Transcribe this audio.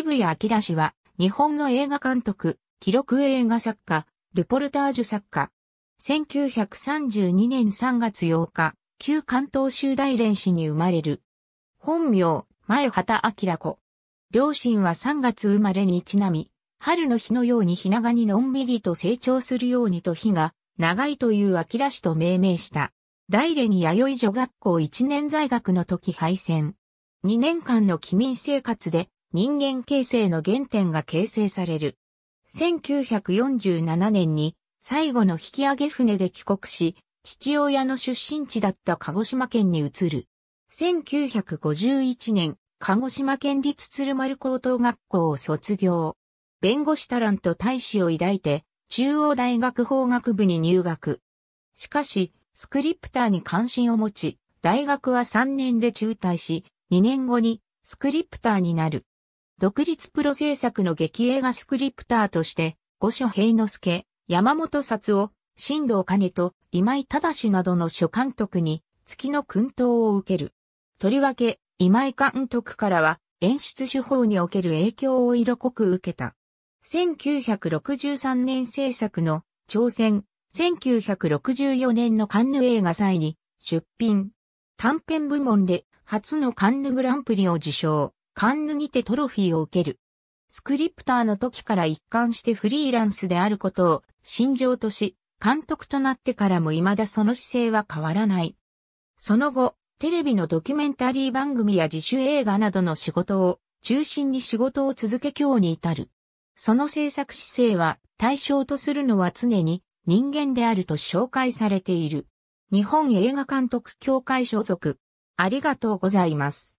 渋谷明氏は、日本の映画監督、記録映画作家、ルポルタージュ作家。1932年3月8日、旧関東州大連市に生まれる。本名、前畑明子。両親は3月生まれにちなみ、春の日のようにひながにのんびりと成長するようにと日が、長いという明氏と命名した。大連弥生女学校1年在学の時敗戦。2年間の機民生活で、人間形成の原点が形成される。1947年に最後の引き上げ船で帰国し、父親の出身地だった鹿児島県に移る。1951年、鹿児島県立鶴丸高等学校を卒業。弁護士タランと大使を抱いて、中央大学法学部に入学。しかし、スクリプターに関心を持ち、大学は3年で中退し、2年後にスクリプターになる。独立プロ制作の劇映画スクリプターとして、五所平之助、山本札夫、新藤兼と今井正などの諸監督に月の訓導を受ける。とりわけ、今井監督からは演出手法における影響を色濃く受けた。1963年制作の朝鮮、1964年のカンヌ映画祭に出品。短編部門で初のカンヌグランプリを受賞。カンヌにてトロフィーを受ける。スクリプターの時から一貫してフリーランスであることを心情とし、監督となってからも未だその姿勢は変わらない。その後、テレビのドキュメンタリー番組や自主映画などの仕事を中心に仕事を続け今日に至る。その制作姿勢は対象とするのは常に人間であると紹介されている。日本映画監督協会所属。ありがとうございます。